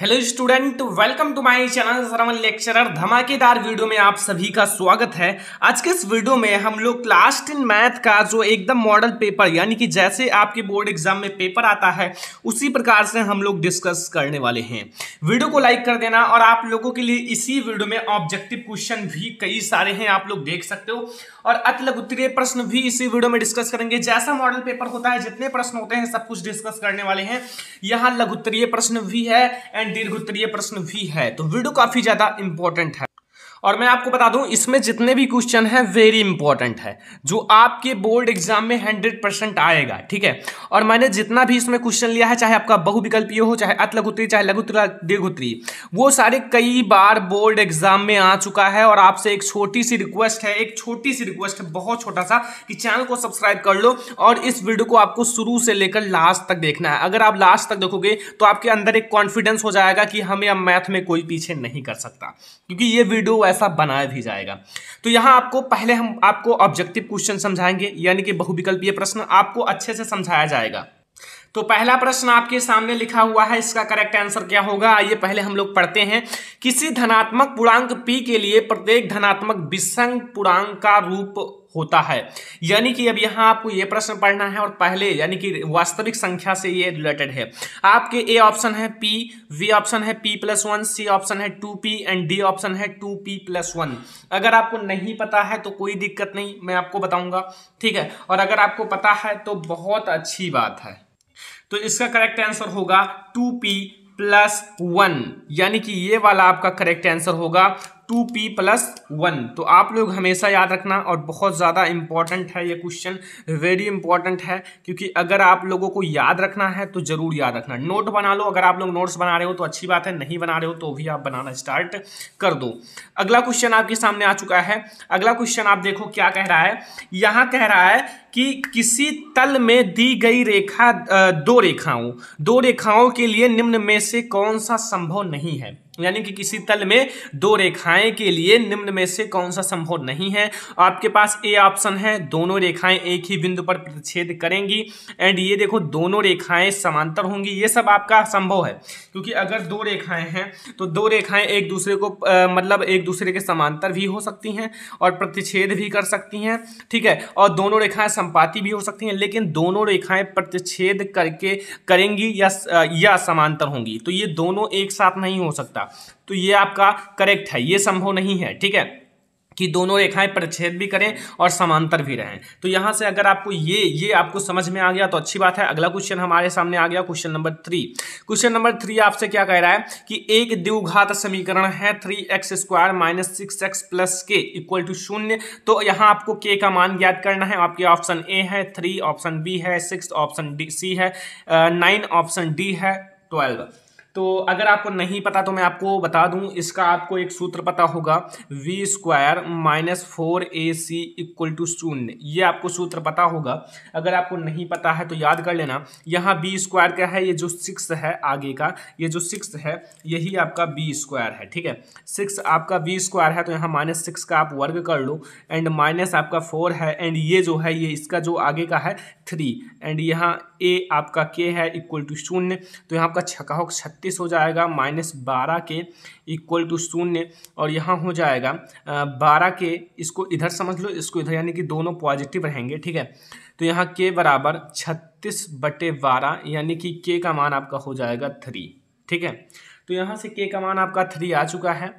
hello student welcome to my channel सरवन lecturer धमाकेदार video में आप सभी का स्वागत है आज के इस वीडियो में हम लोग क्लास टेन मैथ का जो एकदम मॉडल पेपर यानी कि जैसे आपके बोर्ड एग्जाम में पेपर आता है उसी प्रकार से हम लोग डिस्कस करने वाले हैं वीडियो को लाइक कर देना और आप लोगों के लिए इसी वीडियो में ऑब्जेक्टिव क्वेश्चन भी कई सारे हैं आप लोग देख सकते हो और अतलग उत्तरीय प्रश्न भी इसी वीडियो में डिस्कस करेंगे जैसा मॉडल पेपर होता है जितने प्रश्न होते हैं सब कुछ डिस्कस करने वाले हैं यहाँ लघुत्तरीय प्रश्न भी है एंड दीर्घ उत्तरीय प्रश्न भी है तो वीडियो काफी ज्यादा इंपॉर्टेंट है और मैं आपको बता दूं इसमें जितने भी क्वेश्चन हैं वेरी इंपॉर्टेंट है जो आपके बोर्ड एग्जाम में हंड्रेड परसेंट आएगा ठीक है और मैंने जितना भी इसमें क्वेश्चन लिया है चाहे आपका बहुविकल्पीय हो चाहे अत लघुत्री चाहे लघु दीर्घुत्री वो सारे कई बार बोर्ड एग्जाम में आ चुका है और आपसे एक छोटी सी रिक्वेस्ट है एक छोटी सी रिक्वेस्ट है बहुत छोटा सा कि चैनल को सब्सक्राइब कर लो और इस वीडियो को आपको शुरू से लेकर लास्ट तक देखना है अगर आप लास्ट तक देखोगे तो आपके अंदर एक कॉन्फिडेंस हो जाएगा कि हमें अब मैथ में कोई पीछे नहीं कर सकता क्योंकि ये वीडियो वैसा बनाया भी जाएगा तो यहाँ आपको पहले हम आपको ऑब्जेक्टिव क्वेश्चन समझाएंगे यानी कि बहुविकल्पीय प्रश्न आपको अच्छे से समझाया जाएगा तो पहला प्रश्न आपके सामने लिखा हुआ है इसका करेक्ट आंसर क्या होगा आइए पहले हम लोग पढ़ते हैं किसी धनात्मक पूर्णांक पी के लिए प्रत्येक धनात्मक विसंग पूर्णांक का रूप होता है यानी कि अब यहाँ आपको ये प्रश्न पढ़ना है और पहले यानी कि वास्तविक संख्या से ये रिलेटेड है आपके ए ऑप्शन है पी वी ऑप्शन है P plus one C option है two P and D option है टू पी प्लस वन अगर आपको नहीं पता है तो कोई दिक्कत नहीं मैं आपको बताऊंगा ठीक है और अगर आपको पता है तो बहुत अच्छी बात है तो इसका करेक्ट आंसर होगा टू पी प्लस वन यानी कि ये वाला आपका करेक्ट आंसर होगा टू पी प्लस वन तो आप लोग हमेशा याद रखना और बहुत ज़्यादा इम्पॉर्टेंट है ये क्वेश्चन वेरी इंपॉर्टेंट है क्योंकि अगर आप लोगों को याद रखना है तो ज़रूर याद रखना नोट बना लो अगर आप लोग नोट्स बना रहे हो तो अच्छी बात है नहीं बना रहे हो तो भी आप बनाना स्टार्ट कर दो अगला क्वेश्चन आपके सामने आ चुका है अगला क्वेश्चन आप देखो क्या कह रहा है यहाँ कह रहा है कि किसी तल में दी गई रेखा दो रेखाओं दो रेखाओं के लिए निम्न में से कौन सा संभव नहीं है यानी कि किसी तल में दो रेखाएं के लिए निम्न में से कौन सा संभव नहीं है आपके पास ए ऑप्शन है दोनों रेखाएं एक ही बिंदु पर प्रतिच्छेद करेंगी एंड ये देखो दोनों रेखाएं समांतर होंगी ये सब आपका संभव है क्योंकि अगर दो रेखाएं हैं तो दो रेखाएं एक दूसरे को आ, मतलब एक दूसरे के समांतर भी हो सकती हैं और प्रतिच्छेद भी कर सकती हैं ठीक है और दोनों रेखाएँ संपाति भी हो सकती हैं लेकिन दोनों रेखाएँ प्रतिच्छेद करके करेंगी या समांतर होंगी तो ये दोनों एक साथ नहीं हो सकता होगा तो ये आपका करेक्ट है ये संभव नहीं है ठीक है कि दोनों रेखाएं प्रच्छेद भी करें और समांतर भी रहें तो यहां से अगर आपको ये ये आपको समझ में आ गया तो अच्छी बात है अगला क्वेश्चन हमारे सामने आ गया question number three question number three आपसे क्या कह रहा है कि एक द्विघात समीकरण है three X square minus six X plus K equal to शून्य तो यहाँ आपको के का मान ज्ञात करना है आपके ऑप्शन ए है थ्री ऑप्शन बी है सिक्स ऑप्शन डी सी है नाइन ऑप्शन डी है ट्वेल्व तो अगर आपको नहीं पता तो मैं आपको बता दूं इसका आपको एक सूत्र पता होगा B square minus four A C equal to शून्य ये आपको सूत्र पता होगा अगर आपको नहीं पता है तो याद कर लेना यहाँ बी स्क्वायर क्या है ये जो सिक्स है आगे का ये जो सिक्स है यही आपका बी स्क्वायर है ठीक है सिक्स आपका बी स्क्वायर है तो यहाँ माइनस सिक्स का आप वर्ग कर लो एंड माइनस आपका फोर है एंड ये जो है ये इसका जो आगे का है थ्री एंड यहाँ ए आपका के है इक्वल टू शून्य तो यहाँ आपका हो छत्तीस छत्तीस हो जाएगा माइनस बारह के इक्वल टू शून्य और यहाँ हो जाएगा बारह के इसको इधर समझ लो इसको इधर यानी कि दोनों पॉजिटिव रहेंगे ठीक है तो यहाँ के बराबर छत्तीस बटे बारह यानी कि के का मान आपका हो जाएगा थ्री ठीक है तो यहाँ से के का मान आपका थ्री आ चुका है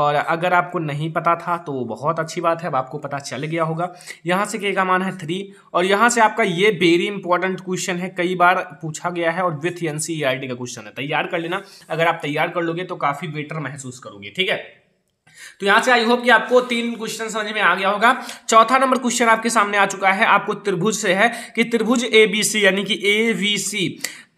और अगर आपको नहीं पता था तो बहुत अच्छी बात है अब आपको पता चल गया होगा यहाँ से के का मान है थ्री और यहाँ से आपका ये वेरी इंपॉर्टेंट क्वेश्चन है कई बार पूछा गया है और विथ एन e का क्वेश्चन है तैयार कर लेना अगर आप तैयार कर लोगे तो काफ़ी बेटर महसूस करोगे ठीक है तो यहां से आई होप कि आपको तीन क्वेश्चन समझ में आ गया होगा चौथा नंबर क्वेश्चन आपके सामने आ चुका है आपको त्रिभुज से है कि त्रिभुज ए बी सी यानी कि A V C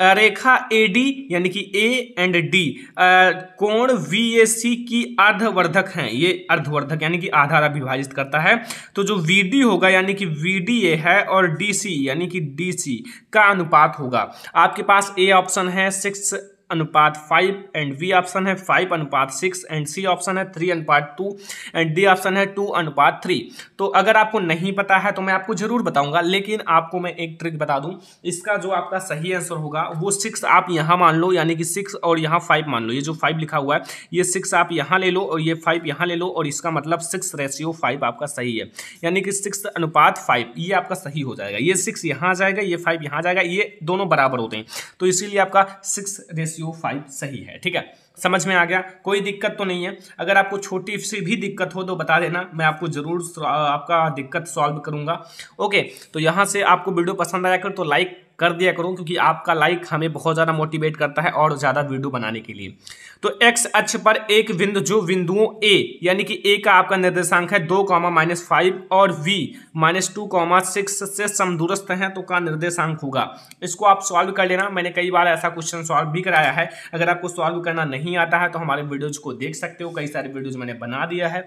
Rekha A D यानी कि ए एंड डी कोण वी ए सी की अर्धवर्धक हैं ये अर्धवर्धक यानी कि आधार अभिभाजित विभाजित करता है तो जो वी डी होगा यानी कि वी डी ए है और डी सी यानी कि डी सी का अनुपात होगा आपके पास ए ऑप्शन है सिक्स अनुपात फाइव एंड बी ऑप्शन है फाइव अनुपात सिक्स एंड सी ऑप्शन है थ्री अनुपात टू एंड डी ऑप्शन है टू अनुपात थ्री तो अगर आपको नहीं पता है तो मैं आपको जरूर बताऊंगा लेकिन आपको मैं एक ट्रिक बता दूं इसका जो आपका सही आंसर होगा वो सिक्स आप यहां मान लो यानी कि सिक्स और यहां फाइव मान लो ये जो फाइव लिखा हुआ है ये सिक्स आप यहां ले लो और ये फाइव यहाँ ले लो और इसका मतलब सिक्स रेशियो फाइव आपका सही है यानी कि सिक्स अनुपात फाइव ये आपका सही हो जाएगा ये सिक्स यहां आ जाएगा ये फाइव यहां जाएगा ये दोनों बराबर होते हैं तो इसीलिए आपका सिक्स रेशियो रेशियो फाइव सही है ठीक है समझ में आ गया कोई दिक्कत तो नहीं है अगर आपको छोटी सी भी दिक्कत हो तो बता देना मैं आपको ज़रूर आपका दिक्कत सॉल्व करूंगा ओके तो यहां से आपको वीडियो पसंद आया कर तो लाइक कर दिया करूँ क्योंकि आपका लाइक हमें बहुत ज़्यादा मोटिवेट करता है और ज़्यादा वीडियो बनाने के लिए तो एक्स अक्ष पर एक बिंदु जो बिंदुओं ए यानी कि ए का आपका निर्देशांक है दो कॉमा माइनस फाइव और B minus two comma six से समदूरस्थ हैं तो का निर्देशांक होगा इसको आप सॉल्व कर लेना मैंने कई बार ऐसा क्वेश्चन सॉल्व भी कराया है अगर आपको सॉल्व करना नहीं आता है तो हमारे वीडियोज़ को देख सकते हो कई सारे वीडियोज़ मैंने बना दिया है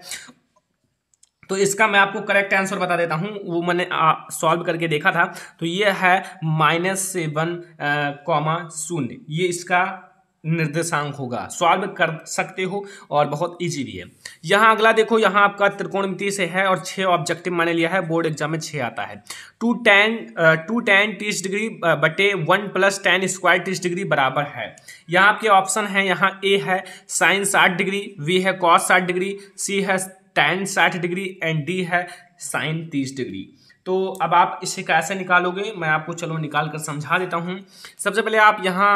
तो इसका मैं आपको करेक्ट आंसर बता देता हूँ वो मैंने सॉल्व करके देखा था तो ये है माइनस सेवन कॉमा शून्य ये इसका निर्देशांक होगा सॉल्व कर सकते हो और बहुत इजी भी है यहाँ अगला देखो यहाँ आपका त्रिकोणमिति से है और छः ऑब्जेक्टिव मैंने लिया है बोर्ड एग्जाम में छः आता है टू टेन टू टेन तीस डिग्री बटे वन प्लस टेन स्क्वायर तीस डिग्री बराबर है यहाँ आपके ऑप्शन है यहाँ ए है साइन साठ डिग्री वी है कॉस साठ डिग्री सी है टेन साठ डिग्री एंड डी है साइन तीस डिग्री तो अब आप इसे कैसे निकालोगे मैं आपको चलो निकाल कर समझा देता हूँ सबसे पहले आप यहाँ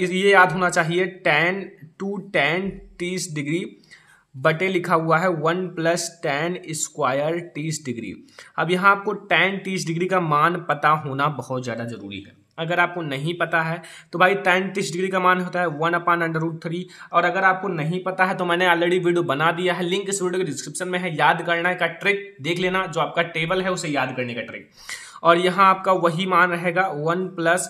ये याद होना चाहिए टेन टू टेन तीस डिग्री बटे लिखा हुआ है वन प्लस टेन स्क्वायर तीस डिग्री अब यहाँ आपको टेन तीस डिग्री का मान पता होना बहुत ज़्यादा ज़रूरी है अगर आपको नहीं पता है तो भाई टेन तीस डिग्री का मान होता है one upon under root three और अगर आपको नहीं पता है तो मैंने ऑलरेडी वीडियो बना दिया है लिंक इस वीडियो के डिस्क्रिप्शन में है याद करना का ट्रिक देख लेना जो आपका टेबल है उसे याद करने का ट्रिक और यहाँ आपका वही मान रहेगा वन प्लस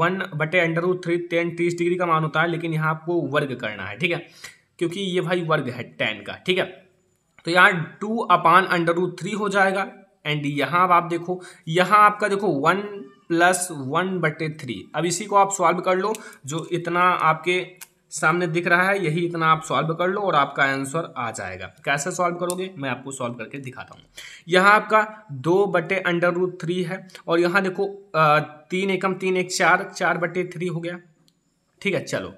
वन बटे अंडर रूट थ्री टेन तीस डिग्री का मान होता है लेकिन यहाँ आपको वर्ग करना है ठीक है क्योंकि ये भाई वर्ग है टेन का ठीक है तो यहाँ two upon under root three हो जाएगा एंड यहाँ आप देखो यहाँ आपका देखो वन प्लस वन बटे थ्री अब इसी को आप सॉल्व कर लो जो इतना आपके सामने दिख रहा है यही इतना आप सॉल्व कर लो और आपका आंसर आ जाएगा कैसे सॉल्व करोगे मैं आपको सॉल्व करके दिखाता हूँ यहाँ आपका दो बटे अंडर रूट थ्री है और यहाँ देखो तीन एकम तीन एक चार चार बटे थ्री हो गया ठीक है चलो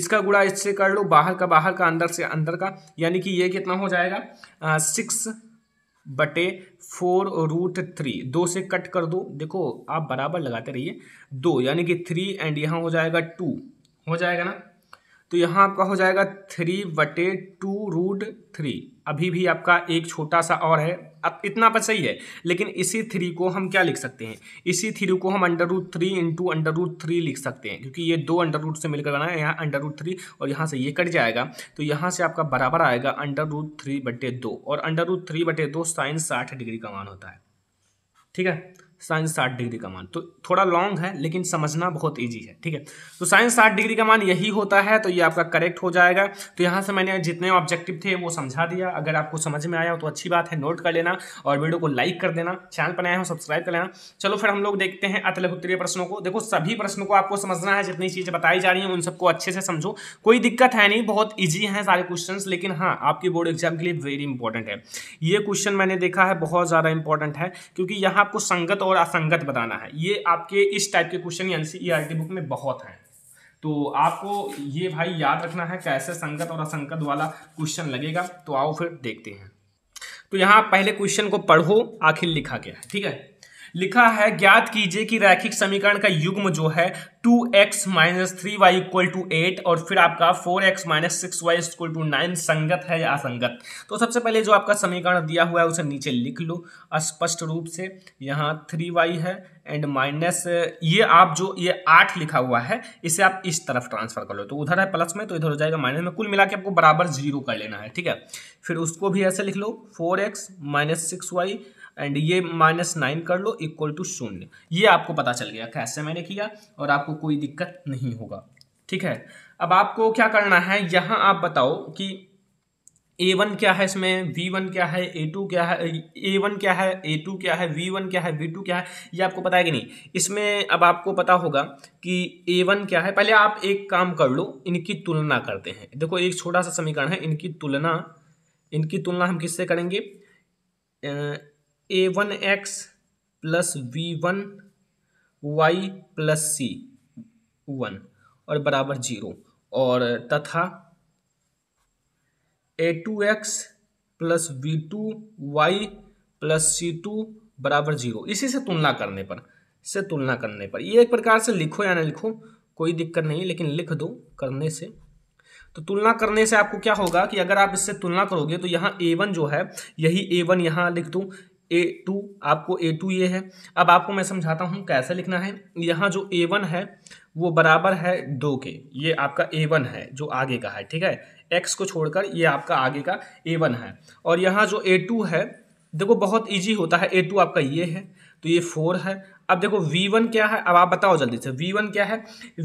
इसका गुड़ा इससे कर लो बाहर का बाहर का अंदर से अंदर का यानी कि ये कितना हो जाएगा सिक्स बटे फोर रूट थ्री दो से कट कर दो देखो आप बराबर लगाते रहिए दो यानी कि थ्री एंड यहाँ हो जाएगा टू हो जाएगा ना तो यहाँ आपका हो जाएगा थ्री बटे टू रूट थ्री अभी भी आपका एक छोटा सा और है अब इतना पर सही है लेकिन इसी थ्री को हम क्या लिख सकते हैं इसी थ्री को हम under root three into under root three लिख सकते हैं क्योंकि ये दो अंडर रूट से मिलकर बना है यहाँ अंडर रूट थ्री और यहाँ से ये कट जाएगा तो यहाँ से आपका बराबर आएगा अंडर रूट थ्री बटे दो और अंडर रूट थ्री बटे दो साइन साठ डिग्री का मान होता है ठीक है साइन साठ डिग्री का मान तो थोड़ा लॉन्ग है लेकिन समझना बहुत ईजी है ठीक है तो साइन साठ डिग्री का मान यही होता है तो ये आपका करेक्ट हो जाएगा तो यहाँ से मैंने जितने ऑब्जेक्टिव थे वो समझा दिया अगर आपको समझ में आया हो तो अच्छी बात है नोट कर लेना और वीडियो को लाइक कर देना चैनल पर आया हो सब्सक्राइब कर लेना चलो फिर हम लोग देखते हैं उत्तरीय प्रश्नों को देखो सभी प्रश्नों को आपको समझना है जितनी चीज़ें बताई जा रही हैं उन सबको अच्छे से समझो कोई दिक्कत है नहीं बहुत ईजी हैं सारे क्वेश्चन लेकिन हाँ आपकी बोर्ड एग्जाम के लिए वेरी इंपॉर्टेंट है ये क्वेश्चन मैंने देखा है बहुत ज़्यादा इंपॉर्टेंट है क्योंकि यहाँ आपको संगत और असंगत बताना है ये आपके इस टाइप के क्वेश्चन एन सी बुक में बहुत हैं तो आपको ये भाई याद रखना है कैसे संगत और असंगत वाला क्वेश्चन लगेगा तो आओ फिर देखते हैं तो यहाँ पहले क्वेश्चन को पढ़ो आखिर लिखा गया है ठीक है लिखा है ज्ञात कीजिए कि रैखिक समीकरण का युग्म जो है two X minus three Y equal to eight और फिर आपका four X minus six Y equal to nine संगत है या असंगत तो सबसे पहले जो आपका समीकरण दिया हुआ है उसे नीचे लिख लो स्पष्ट रूप से यहाँ थ्री वाई है एंड माइनस ये आप जो ये आठ लिखा हुआ है इसे आप इस तरफ ट्रांसफर कर लो तो उधर है प्लस में तो इधर हो जाएगा माइनस में कुल मिला के आपको बराबर जीरो कर लेना है ठीक है फिर उसको भी ऐसे लिख लो four X minus six Y and ये माइनस नाइन कर लो इक्वल टू शून्य ये आपको पता चल गया कैसे मैंने किया और आपको कोई दिक्कत नहीं होगा ठीक है अब आपको क्या करना है यहाँ आप बताओ कि ए वन क्या है इसमें वी वन क्या है ए टू क्या है ए वन क्या है ए टू क्या है वी वन क्या है वी टू क्या है ये आपको पता है कि नहीं इसमें अब आपको पता होगा कि ए वन क्या है पहले आप एक काम कर लो इनकी तुलना करते हैं देखो एक छोटा सा समीकरण है इनकी तुलना इनकी तुलना हम किससे करेंगे A one X plus B one Y plus C one और बराबर जीरो और तथा A two X plus B two Y plus C two बराबर जीरो इसी से तुलना करने पर से तुलना करने पर ये एक प्रकार से लिखो या ना लिखो कोई दिक्कत नहीं लेकिन लिख दो करने से तो तुलना करने से आपको क्या होगा कि अगर आप इससे तुलना करोगे तो यहाँ ए वन जो है यही ए वन यहाँ लिख दूँ ए टू आपको ए टू ये है अब आपको मैं समझाता हूँ कैसे लिखना है यहाँ जो ए वन है वो बराबर है दो के ये आपका ए वन है जो आगे का है ठीक है एक्स को छोड़कर ये आपका आगे का ए वन है और यहाँ जो ए टू है देखो बहुत ईजी होता है ए टू आपका ये है तो ये फोर है अब देखो वी वन क्या है अब आप बताओ जल्दी से वी वन क्या है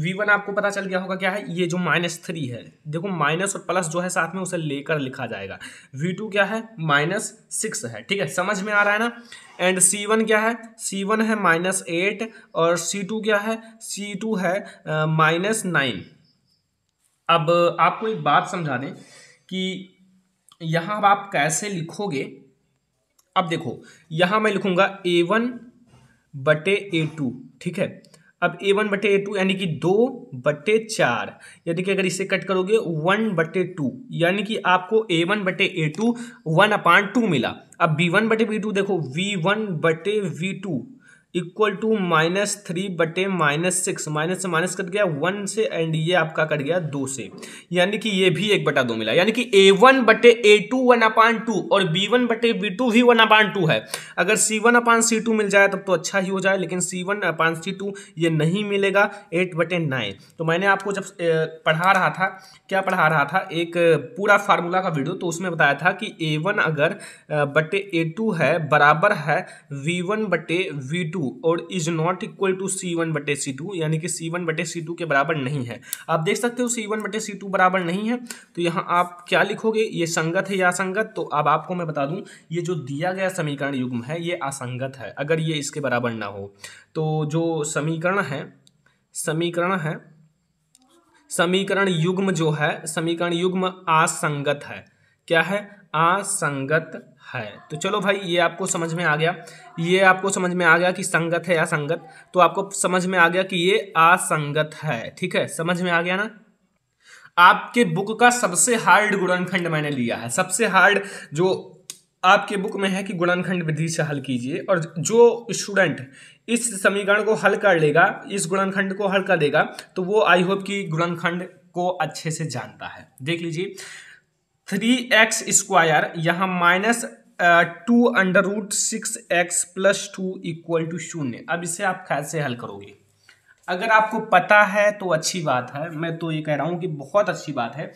वी वन आपको पता चल गया होगा क्या है ये जो माइनस थ्री है देखो माइनस और प्लस जो है साथ में उसे लेकर लिखा जाएगा वी टू क्या है माइनस सिक्स है ठीक है समझ में आ रहा है ना एंड सी वन क्या है सी वन है माइनस एट और सी टू क्या है सी टू है माइनस नाइन अब आपको एक बात समझा दें कि यहाँ अब आप कैसे लिखोगे अब देखो यहां मैं लिखूंगा ए वन बटे ए टू ठीक है अब ए वन बटे ए टू यानी कि दो बटे चार यानी कि अगर इसे कट करोगे वन बटे टू यानी कि आपको ए वन बटे A two one upon two मिला अब बी वन बटे बी टू देखो वी वन बटे B two equal to minus three बटे माइनस सिक्स माइनस से माइनस कट गया वन से एंड ये आपका कट गया दो से यानी कि ये भी एक बटा दो मिला यानी कि ए वन बटे A two one upon two और बी वन बटे बी टू भी वन अपान टू है अगर सी वन अपान सी टू मिल जाए तब तो अच्छा ही हो जाए लेकिन सी वन अपान सी टू ये नहीं मिलेगा एट बटे नाइन तो मैंने आपको जब पढ़ा रहा था क्या पढ़ा रहा था एक पूरा फार्मूला का वीडियो तो उसमें बताया था कि ए वन अगर बटे ए टू है बराबर है वी वन बटे वी टू टू और is not equal to C one बटे सी टू यानी कि सी वन बटे सी टू के बराबर नहीं है आप देख सकते हो सी वन बटे सी टू बराबर नहीं है तो यहाँ आप क्या लिखोगे ये संगत है या असंगत तो अब आपको मैं बता दूँ ये जो दिया गया समीकरण युग्म है ये असंगत है अगर ये इसके बराबर ना हो तो जो समीकरण है समीकरण है समीकरण युग्म जो है समीकरण युग्म असंगत है क्या है असंगत है तो चलो भाई ये आपको समझ में आ गया ये आपको समझ में आ गया कि संगत है या संगत तो आपको समझ में आ गया कि ये असंगत है ठीक है समझ में आ गया ना आपके बुक का सबसे हार्ड गुणनखंड मैंने लिया है सबसे हार्ड जो आपके बुक में है कि गुणनखंड विधि से हल कीजिए और जो स्टूडेंट इस समीकरण को हल कर लेगा इस गुणनखंड को हल कर देगा तो वो आई होप कि गुणनखंड को अच्छे से जानता है देख लीजिए थ्री एक्स स्क्वायर यहाँ minus two under root six X plus two equal to शून्य अब इसे आप कैसे हल करोगे अगर आपको पता है तो अच्छी बात है मैं तो ये कह रहा हूँ कि बहुत अच्छी बात है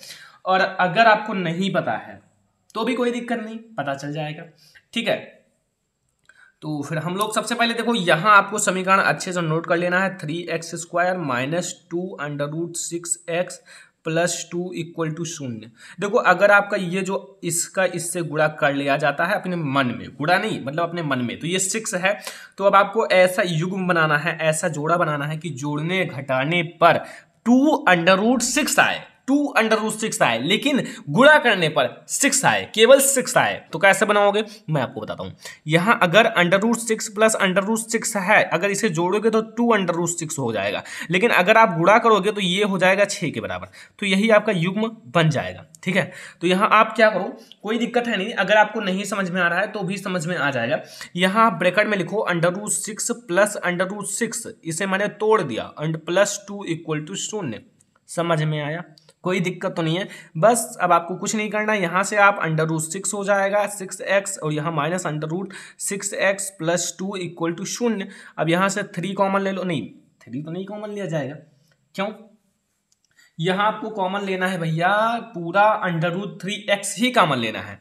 और अगर आपको नहीं पता है तो भी कोई दिक्कत नहीं पता चल जाएगा ठीक है तो फिर हम लोग सबसे पहले देखो यहाँ आपको समीकरण अच्छे से नोट कर लेना है three X square minus two under root six X plus two equal to शून्य देखो अगर आपका ये जो इसका इससे गुड़ा कर लिया जाता है अपने मन में गुड़ा नहीं मतलब अपने मन में तो ये सिक्स है तो अब आपको ऐसा युग्म बनाना है ऐसा जोड़ा बनाना है कि जोड़ने घटाने पर टू अंडर रूट सिक्स आए टू अंडर रूट सिक्स आए लेकिन गुणा करने पर सिक्स आए केवल सिक्स आए तो कैसे बनाओगे मैं आपको बताता हूं यहां अगर under root six plus under root six है अगर इसे जोड़ोगे तो टू अंडर रूट सिक्स हो जाएगा लेकिन अगर आप गुणा करोगे तो ये हो जाएगा छः के बराबर तो यही आपका युग्म बन जाएगा ठीक है तो यहाँ आप क्या करो कोई दिक्कत है नहीं अगर आपको नहीं समझ में आ रहा है तो भी समझ में आ जाएगा यहाँ आप ब्रेकेट में लिखो under root six plus under root six इसे मैंने तोड़ दिया and plus two equal to शून्य समझ में आया कोई दिक्कत तो नहीं है बस अब आपको कुछ नहीं करना है यहाँ से आप अंडर रूट सिक्स हो जाएगा सिक्स एक्स और यहाँ minus under root six X plus two equal to शून्य अब यहाँ से थ्री कॉमन ले लो नहीं थ्री तो नहीं कॉमन लिया जाएगा क्यों यहाँ आपको कॉमन लेना है भैया पूरा अंडर रूट थ्री एक्स ही कॉमन लेना है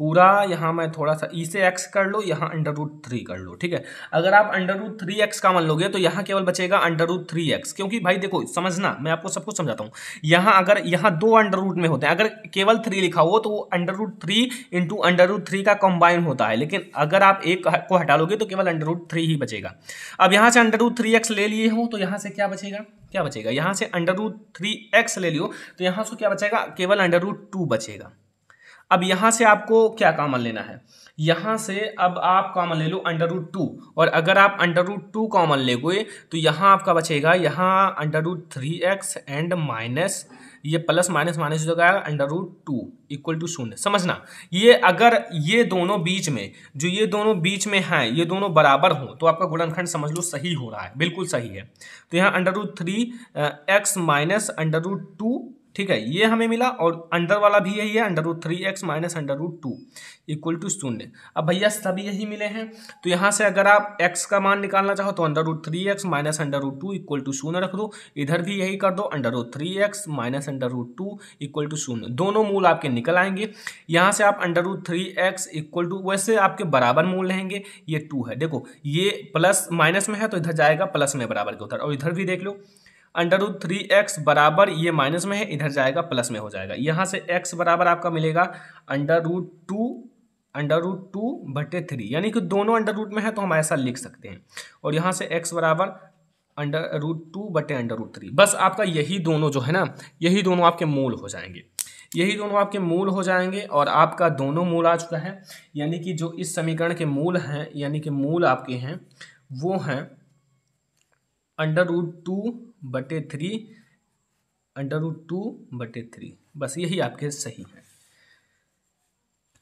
पूरा यहाँ मैं थोड़ा सा ई से एक्स कर लो यहाँ अंडर रूट थ्री कर लो ठीक है अगर आप अंडर रूट थ्री एक्स का मान लोगे तो यहाँ केवल बचेगा अंडर रूट थ्री एक्स क्योंकि भाई देखो समझना मैं आपको सब कुछ समझाता हूँ यहाँ अगर यहाँ दो अंडर रूट में होते हैं अगर केवल थ्री लिखा हो तो वो under root three into under root three का कंबाइन होता है लेकिन अगर आप एक को हटा लोगे तो केवल अंडर रूट थ्री ही बचेगा अब यहाँ से अंडर रूट थ्री एक्स ले लिए हो तो यहाँ से क्या बचेगा क्या बचेगा यहाँ से अंडर रूट थ्री एक्स ले लियो तो यहाँ से क्या बचेगा केवल अंडर रूट टू बचेगा अब यहाँ से आपको क्या कॉमन लेना है यहाँ से अब आप कॉमन ले लो अंडर रूट टू और अगर आप अंडर रूट टू कॉमन लेगे तो यहाँ आपका बचेगा यहाँ under root three X and minus ये प्लस माइनस माइनस जो है under root two equal to शून्य समझना ये अगर ये दोनों बीच में जो ये दोनों बीच में हैं ये दोनों बराबर हों तो आपका गुणनखंड समझ लो सही हो रहा है बिल्कुल सही है तो यहाँ under root three X minus under root two ठीक है ये हमें मिला और अंडर वाला भी यही है under root three X minus under root two equal to शून्य अब भैया सभी यही मिले हैं तो यहाँ से अगर आप एक्स का मान निकालना चाहो तो under root three X minus under root two equal to शून्य रख दो इधर भी यही कर दो under root three X minus under root two equal to शून्य दोनों मूल आपके निकल आएंगे यहाँ से आप under root three X equal to वैसे आपके बराबर मूल रहेंगे ये टू है देखो ये प्लस माइनस में है तो इधर जाएगा प्लस में बराबर के उधर और इधर भी देख लो अंडर रूट थ्री एक्स बराबर ये माइनस में है इधर जाएगा प्लस में हो जाएगा यहाँ से एक्स बराबर आपका मिलेगा under root two under root two बटे थ्री यानी कि दोनों अंडर रूट में है तो हम ऐसा लिख सकते हैं और यहाँ से एक्स बराबर अंडर रूट टू बटे अंडर रूट थ्री बस आपका यही दोनों जो है ना यही दोनों आपके मूल हो जाएंगे यही दोनों आपके मूल हो जाएंगे और आपका दोनों मूल आ चुका है यानी कि जो इस समीकरण के मूल हैं यानी कि मूल आपके हैं वो हैं अंडर रूट टू बटे थ्री अंडर रूट टू बटे थ्री बस यही आपके सही है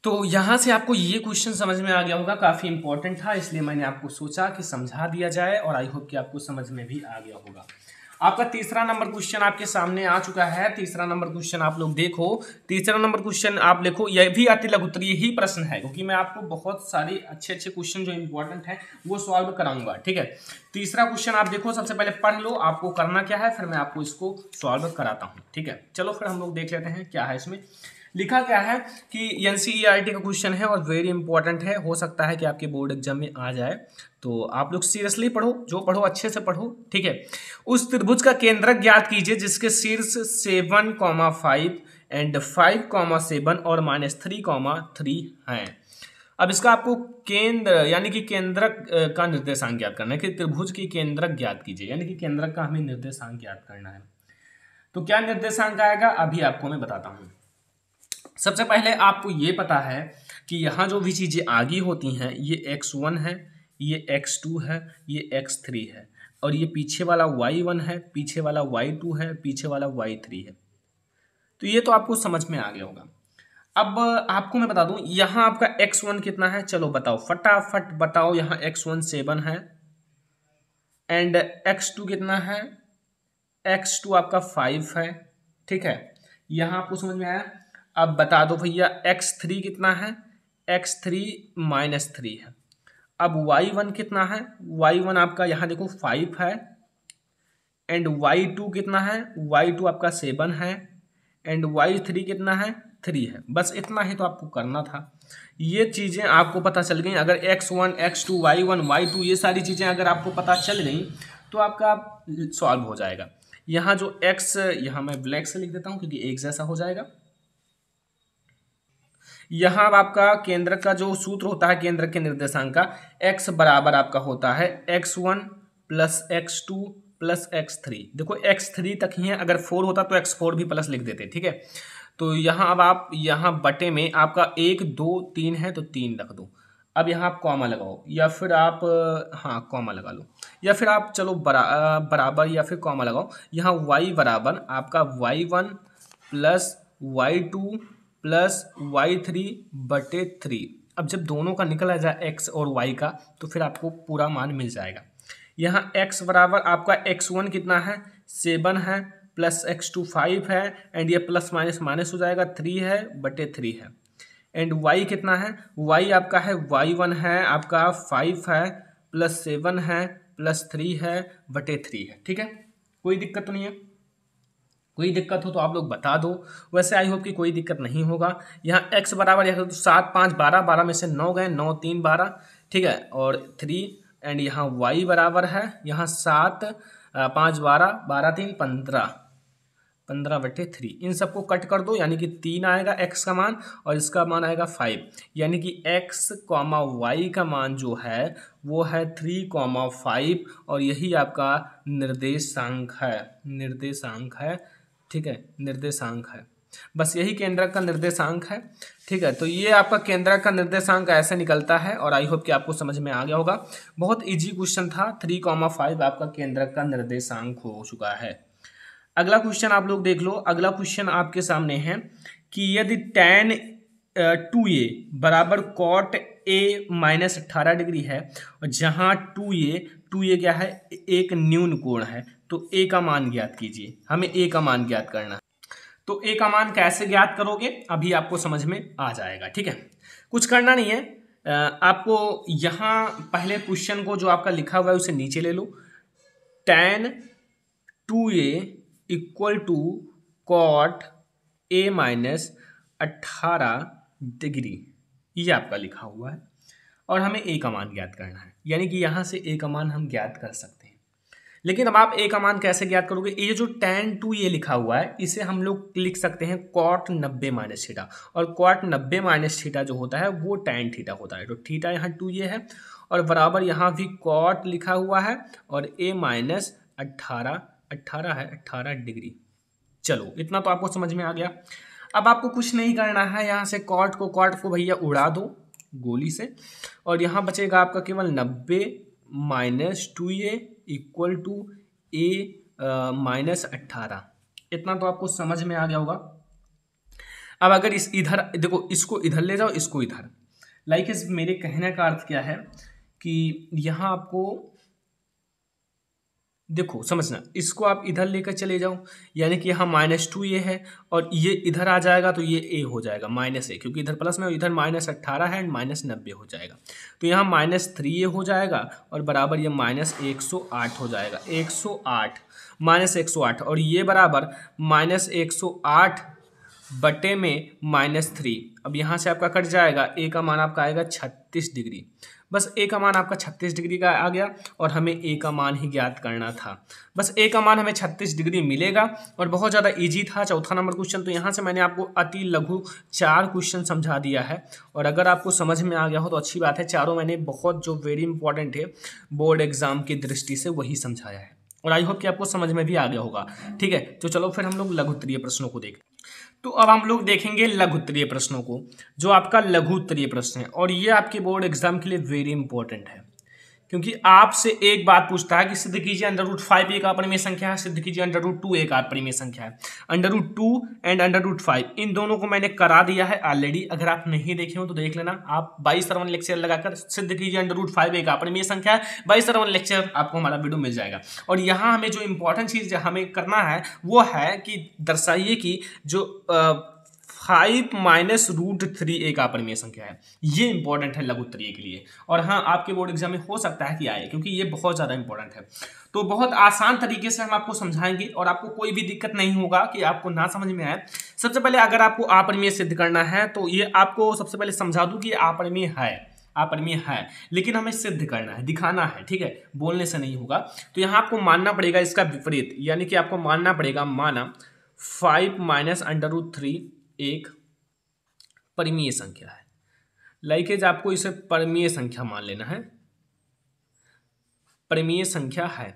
तो यहाँ से आपको ये क्वेश्चन समझ में आ गया होगा काफ़ी इंपॉर्टेंट था इसलिए मैंने आपको सोचा कि समझा दिया जाए और आई होप कि आपको समझ में भी आ गया होगा आपका तीसरा नंबर क्वेश्चन आपके सामने आ चुका है तीसरा नंबर क्वेश्चन आप लोग देखो तीसरा नंबर क्वेश्चन आप लिखो यह भी अति लघुत्तरीय ही प्रश्न है क्योंकि मैं आपको बहुत सारे अच्छे अच्छे क्वेश्चन जो इंपॉर्टेंट है वो सॉल्व कराऊंगा ठीक है तीसरा क्वेश्चन आप देखो सबसे पहले पढ़ लो आपको करना क्या है फिर मैं आपको इसको सॉल्व कराता हूँ ठीक है चलो फिर हम लोग देख लेते हैं क्या है इसमें लिखा गया है कि एन e का क्वेश्चन है और वेरी इंपॉर्टेंट है हो सकता है कि आपके बोर्ड एग्जाम में आ जाए तो आप लोग सीरियसली पढ़ो जो पढ़ो अच्छे से पढ़ो ठीक है उस त्रिभुज का केंद्र ज्ञात कीजिए जिसके शीर्ष seven comma five and five comma seven और माइनस थ्री कॉमा थ्री है अब इसका आपको केंद्र यानी कि केंद्रक का निर्देशांक ज्ञात करना है कि त्रिभुज की केंद्रक ज्ञात कीजिए यानी कि केंद्रक का हमें निर्देशांक ज्ञात करना है तो क्या निर्देशांक आएगा अभी आपको मैं बताता हूँ सबसे पहले आपको ये पता है कि यहाँ जो भी चीज़ें आगे होती हैं ये एक्स वन है ये एक्स टू है ये एक्स थ्री है और ये पीछे वाला वाई वन है पीछे वाला वाई टू है पीछे वाला वाई थ्री है तो ये तो आपको समझ में आ गया होगा अब आपको मैं बता दूं यहाँ आपका एक्स वन कितना है चलो बताओ फटाफट बताओ यहाँ एक्स वन सेवन है एंड एक्स टू कितना है एक्स टू आपका फाइव है ठीक है यहाँ आपको समझ में आया अब बता दो भैया एक्स थ्री कितना है एक्स थ्री माइनस थ्री है अब वाई वन कितना है वाई वन आपका यहाँ देखो फाइव है एंड वाई टू कितना है वाई टू आपका सेवन है एंड वाई थ्री कितना है थ्री है बस इतना ही तो आपको करना था ये चीज़ें आपको पता चल गई अगर X one X two Y one Y two ये सारी चीज़ें अगर आपको पता चल गई तो आपका सॉल्व हो जाएगा यहाँ जो एक्स यहाँ मैं ब्लैक से लिख देता हूँ क्योंकि एक जैसा हो जाएगा यहाँ आपका केंद्र का जो सूत्र होता है केंद्र के निर्देशांक का एक्स बराबर आपका होता है X one plus X two plus X three देखो एक्स थ्री तक ही है अगर फोर होता तो एक्स फोर भी प्लस लिख देते ठीक है तो यहाँ अब आप यहाँ बटे में आपका एक दो तीन है तो तीन रख दो अब यहाँ आप कॉमा लगाओ या फिर आप हाँ कॉमा लगा लो या फिर आप चलो बरा बराबर या फिर कॉमा लगाओ यहाँ वाई बराबर आपका Y one plus Y two plus Y three बटे थ्री अब जब दोनों का निकला जाए एक्स और वाई का तो फिर आपको पूरा मान मिल जाएगा यहाँ एक्स बराबर आपका एक्स वन कितना है सेवन है प्लस एक्स टू फाइव है एंड ये प्लस माइनस माइनस हो जाएगा थ्री है बटे थ्री है एंड वाई कितना है वाई आपका है वाई वन है आपका फाइव है प्लस सेवन है प्लस थ्री है बटे थ्री है ठीक है कोई दिक्कत तो नहीं है कोई दिक्कत हो तो आप लोग बता दो वैसे आई होप कि कोई दिक्कत नहीं होगा यहाँ एक्स बराबर यहाँ तो सात पाँच बारह बारह में से नौ गए नौ तीन बारह ठीक है और थ्री एंड यहाँ वाई बराबर है यहाँ सात पाँच बारह बारह तीन पंद्रह पंद्रह बटे थ्री इन सबको कट कर दो यानी कि तीन आएगा एक्स का मान और इसका मान आएगा फाइव यानी कि एक्स कॉमा वाई का मान जो है वो है थ्री कॉमा फाइव और यही आपका निर्देशांक है निर्देशांक है ठीक है निर्देशांक है बस यही केंद्रक का निर्देशांक है ठीक है तो ये आपका केंद्रक का निर्देशांक ऐसे निकलता है और आई होप कि आपको समझ में आ गया होगा बहुत इजी क्वेश्चन था थ्री कॉमा फाइव आपका केंद्रक का निर्देशांक हो चुका है अगला क्वेश्चन आप लोग देख लो अगला क्वेश्चन आपके सामने है कि यदि टेन टू ए बराबर कॉट ए माइनस अट्ठारह डिग्री है और जहाँ टू ए टू ए क्या है एक न्यून कोण है तो ए का मान ज्ञात कीजिए हमें ए का मान ज्ञात करना तो ए का मान कैसे ज्ञात करोगे अभी आपको समझ में आ जाएगा ठीक है कुछ करना नहीं है आपको यहाँ पहले क्वेश्चन को जो आपका लिखा हुआ है उसे नीचे ले लो tan two A equal to cot A minus अट्ठारह डिग्री ये आपका लिखा हुआ है और हमें ए का मान ज्ञात करना है यानी कि यहाँ से ए का मान हम ज्ञात कर सकते हैं लेकिन अब आप ए का मान कैसे ज्ञात करोगे ये जो टेन टू ये लिखा हुआ है इसे हम लोग लिख सकते हैं कॉट नब्बे माइनस थीटा और कॉट नब्बे माइनस थीटा जो होता है वो टेन थीटा होता है तो थीटा यहाँ टू ये है और बराबर यहाँ भी कॉट लिखा हुआ है और ए माइनस अट्ठारह अट्ठारह है अट्ठारह डिग्री चलो इतना तो आपको समझ में आ गया अब आपको कुछ नहीं करना है यहाँ से कॉट को कॉट को भैया उड़ा दो गोली से और यहाँ बचेगा आपका केवल नब्बे minus two A equal to A minus अट्ठारह इतना तो आपको समझ में आ गया होगा अब अगर इस इधर देखो इसको इधर ले जाओ इसको इधर लाइक like इस मेरे कहने का अर्थ क्या है कि यहाँ आपको देखो समझना इसको आप इधर लेकर चले जाओ यानी कि यहाँ माइनस टू ये है और ये इधर आ जाएगा तो ये ए हो जाएगा माइनस ए क्योंकि इधर प्लस में इधर माइनस अट्ठारह है एंड माइनस नब्बे हो जाएगा तो यहाँ माइनस थ्री ए हो जाएगा और बराबर ये माइनस एक सौ आठ हो जाएगा एक सौ आठ माइनस एक सौ आठ और ये बराबर माइनस एक सौ आठ बटे में माइनस थ्री अब यहाँ से आपका कट जाएगा ए का मान आपका आएगा छत्तीस डिग्री बस ए का मान आपका छत्तीस डिग्री का आ गया और हमें ए का मान ही ज्ञात करना था बस ए का मान हमें छत्तीस डिग्री मिलेगा और बहुत ज़्यादा ईजी था चौथा नंबर क्वेश्चन तो यहाँ से मैंने आपको अति लघु चार क्वेश्चन समझा दिया है और अगर आपको समझ में आ गया हो तो अच्छी बात है चारों मैंने बहुत जो वेरी इंपॉर्टेंट है बोर्ड एग्जाम की दृष्टि से वही समझाया है और आई होप कि आपको समझ में भी आ गया होगा ठीक है तो चलो फिर हम लोग लघुत्तरीय प्रश्नों को देखें तो अब हम लोग देखेंगे लघु उत्तरीय प्रश्नों को जो आपका लघु उत्तरीय प्रश्न है और ये आपके बोर्ड एग्जाम के लिए वेरी इंपॉर्टेंट है क्योंकि आपसे एक बात पूछता है कि सिद्ध कीजिए अंडर रूट फाइव एक का में संख्या है सिद्ध कीजिए अंडर रूट टू एक का में संख्या है under root two and under root five इन दोनों को मैंने करा दिया है ऑलरेडी अगर आप नहीं देखे हो तो देख लेना आप बाईस सरवन लेक्चर लगाकर सिद्ध कीजिए अंडर रूट फाइव एक का में संख्या है बाईस सरवन लेक्चर आपको हमारा वीडियो मिल जाएगा और यहाँ हमें जो इंपॉर्टेंट चीज़ हमें करना है वो है कि दर्शाइए कि जो फाइव माइनस रूट थ्री एक अपरिमेय संख्या है ये इंपॉर्टेंट है लघु उत्तरीय के लिए और हाँ आपके बोर्ड एग्जाम में हो सकता है कि आए क्योंकि ये बहुत ज़्यादा इंपॉर्टेंट है तो बहुत आसान तरीके से हम आपको समझाएंगे और आपको कोई भी दिक्कत नहीं होगा कि आपको ना समझ में आए सबसे पहले अगर आपको अपरिमेय सिद्ध करना है तो ये आपको सबसे पहले समझा दूँ कि अपरिमेय है अपरिमेय है लेकिन हमें सिद्ध करना है दिखाना है ठीक है बोलने से नहीं होगा तो यहाँ आपको मानना पड़ेगा इसका विपरीत यानी कि आपको मानना पड़ेगा माना five minus under root three एक परिमीय संख्या है लाइकेज आपको इसे परिमीय संख्या मान लेना है परिमीय संख्या है